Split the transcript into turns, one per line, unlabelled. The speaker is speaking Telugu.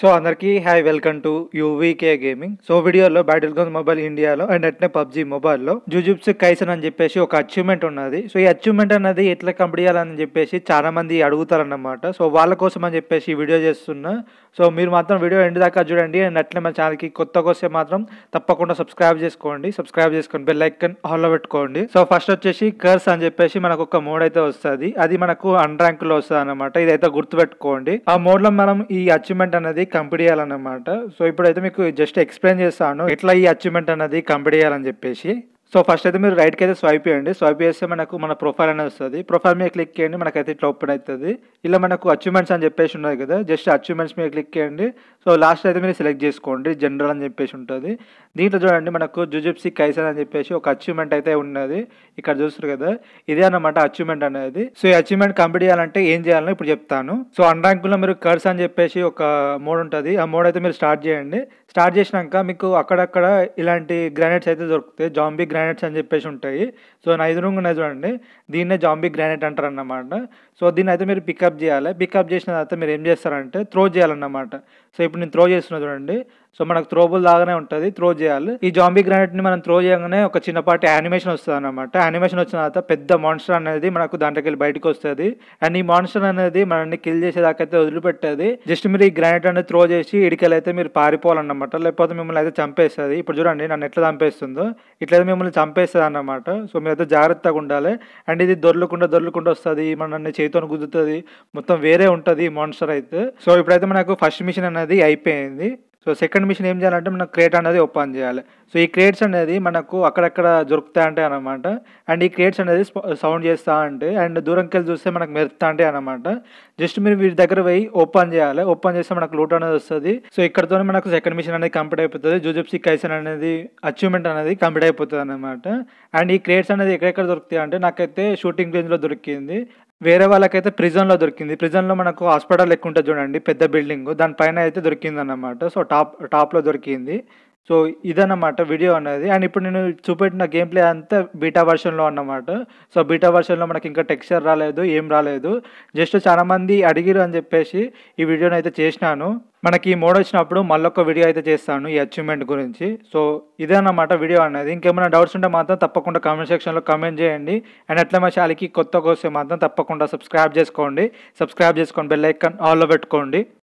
సో అందరికీ hi welcome to UVK gaming so వీడియోలో బ్యాటిల్ గ్రౌండ్ మొబైల్ ఇండియాలో అండ్ అట్నే పబ్జీ మొబైల్లో జూజుబ్స్ కైసన్ అని చెప్పేసి ఒక అచీవ్మెంట్ ఉన్నది సో ఈ అచీవ్మెంట్ అనేది ఎట్లా కంప్లీట్ చేయాలని చెప్పేసి చాలా మంది అడుగుతారన్నమాట సో వాళ్ళ కోసం అని చెప్పేసి వీడియో చేస్తున్నా సో మీరు మాత్రం వీడియో ఎండ్ దాకా చూడండి అండ్ అట్లే మన ఛానల్కి కొత్త వస్తే మాత్రం తప్పకుండా సబ్స్క్రైబ్ చేసుకోండి సబ్స్క్రైబ్ చేసుకొని బెల్ ఐకన్ ఆల్లో పెట్టుకోండి సో ఫస్ట్ వచ్చేసి కర్స్ అని చెప్పేసి మనకు ఒక మోడ్ అయితే వస్తుంది అది మనకు అన్ ర్యాంక్లో వస్తుంది అనమాట ఇదైతే గుర్తుపెట్టుకోండి ఆ మోడ్లో మనం ఈ అచీవ్మెంట్ అనేది కంప్లీట్ చేయాలన్నమాట సో ఇప్పుడైతే మీకు జస్ట్ ఎక్స్ప్లెయిన్ చేస్తాను ఎట్లా ఈ అచీవ్మెంట్ అనేది కంప్లీట్ చేయాలని చెప్పేసి సో ఫస్ట్ అయితే మీరు రైట్కి అయితే స్వైప్ చేయండి స్వైప్ చేస్తే మనకు మన ప్రొఫైల్ అనేది వస్తుంది ప్రొఫైల్ మీద క్లిక్ చేయండి మనకైతే ఇట్లా ఓపెన్ అవుతుంది ఇలా మనకు అచీవ్మెంట్స్ అని చెప్పేసి ఉన్నది కదా జస్ట్ అచీవ్మెంట్స్ మీద క్లిక్ చేయండి సో లాస్ట్ అయితే మీరు సెలెక్ట్ చేసుకోండి జనరల్ అని చెప్పేసి ఉంటుంది దీంట్లో చూడండి మనకు జుజిప్సీ కైసన్ అని చెప్పేసి ఒక అచీవ్మెంట్ అయితే ఉన్నది ఇక్కడ చూస్తారు కదా ఇదే అనమాట అచీవ్మెంట్ అనేది సో ఈ అచీవ్మెంట్ కంప్లీట్ చేయాలంటే ఏం చేయాలని ఇప్పుడు చెప్తాను సో అన్ ర్యాంకుల్లో మీరు కర్స్ అని చెప్పేసి ఒక మోడ్ ఉంటుంది ఆ మోడ్ అయితే మీరు స్టార్ట్ చేయండి స్టార్ట్ చేసినాక మీకు అక్కడక్కడ ఇలాంటి గ్రానైట్స్ అయితే దొరుకుతాయి జాంబీ గ్రానైట్స్ అని చెప్పేసి ఉంటాయి సో రూమ్ ఉన్నాయి చూడండి దీన్నే జాంబీ గ్రానైట్ అంటారు అన్నమాట సో దీన్ని అయితే మీరు పికప్ చేయాలి పికప్ చేసిన తర్వాత మీరు ఏం చేస్తారంటే త్రో చేయాలన్నమాట సో ఇప్పుడు నేను త్రో చేస్తున్నా చూడండి సో మనకు త్రోబుల్ లాగానే ఉంటుంది త్రో చేయాలి ఈ జాంబీ గ్రానైట్ ని మనం త్రో చేయగానే ఒక చిన్నపాటి యానిమేషన్ వస్తుంది అనమాట యానిమేషన్ వచ్చిన తర్వాత పెద్ద మాన్స్టర్ అనేది మనకు దాంట్లోకి వెళ్ళి బయటకు వస్తుంది అండ్ ఈ మాన్స్టర్ అనేది మనల్ని కిల్ చేసేదాకైతే వదిలిపెట్టేది జస్ట్ మీరు ఈ గ్రానైట్ అనేది త్రో చేసి ఇడికెళ్ళైతే మీరు పారిపోవాలన్నమాట లేకపోతే మిమ్మల్ని అయితే చంపేస్తుంది ఇప్పుడు చూడండి నన్ను ఎట్లా చంపేస్తుందో ఇట్లయితే మిమ్మల్ని చంపేస్తుంది అన్నమాట సో మీరు అయితే జాగ్రత్తగా ఉండాలి అండ్ ఇది దొర్లకుండా దొర్లకుండా వస్తుంది మనల్ని చేతితో గుద్దుతుంది మొత్తం వేరే ఉంటుంది మాన్స్టర్ అయితే సో ఇప్పుడైతే మనకు ఫస్ట్ మిషన్ అనేది అయిపోయింది సో సెకండ్ మిషన్ ఏం చేయాలంటే మనం క్రేట్ అనేది ఓపెన్ చేయాలి సో ఈ క్రేట్స్ అనేది మనకు అక్కడక్కడ దొరుకుతాయంటే అనమాట అండ్ ఈ క్రేట్స్ అనేది సౌండ్ చేస్తూ ఉంటే అండ్ దూరంకి వెళ్ళి చూస్తే మనకు మెరుపుతా ఉంటాయి అనమాట జస్ట్ మీరు వీటి దగ్గర పోయి ఓపెన్ చేయాలి ఓపెన్ చేస్తే మనకు లూట్ అనేది వస్తుంది సో ఇక్కడతోనే మనకు సెకండ్ మిషన్ అనేది కంప్లీట్ అయిపోతుంది జూజెప్సీ కైసన్ అనేది అచీవ్మెంట్ అనేది కంప్లీట్ అయిపోతుంది అనమాట అండ్ ఈ క్రేట్స్ అనేది ఎక్కడెక్కడ దొరుకుతాయి అంటే నాకైతే షూటింగ్ రేంజ్లో దొరికింది వేరే వాళ్ళకైతే ప్రిజన్లో దొరికింది ప్రిజన్లో మనకు హాస్పిటల్ ఎక్కువ ఉంటుంది చూడండి పెద్ద బిల్డింగ్ దానిపైన అయితే దొరికింది అన్నమాట సో టాప్ టాప్లో దొరికింది సో ఇదన్నమాట వీడియో అనేది అండ్ ఇప్పుడు నేను చూపెట్టిన గేమ్ ప్లే అంతా బీటా వర్షన్లో అన్నమాట సో బీటా వర్షన్లో మనకి ఇంకా టెక్స్చర్ రాలేదు ఏం రాలేదు జస్ట్ చాలామంది అడిగిరు అని చెప్పేసి ఈ వీడియోని అయితే చేసినాను మనకి ఈ మోడ్ వచ్చినప్పుడు మళ్ళొక్క వీడియో అయితే చేస్తాను ఈ అచీవ్మెంట్ గురించి సో ఇదేనమాట వీడియో అనేది ఇంకేమైనా డౌట్స్ ఉంటే మాత్రం తప్పకుండా కామెంట్ సెక్షన్లో కమెంట్ చేయండి అండ్ అట్లా మా ఛానల్కి కొత్తగా వస్తే మాత్రం తప్పకుండా సబ్స్క్రైబ్ చేసుకోండి సబ్స్క్రైబ్ చేసుకోండి బెల్లైకన్ ఆల్లో పెట్టుకోండి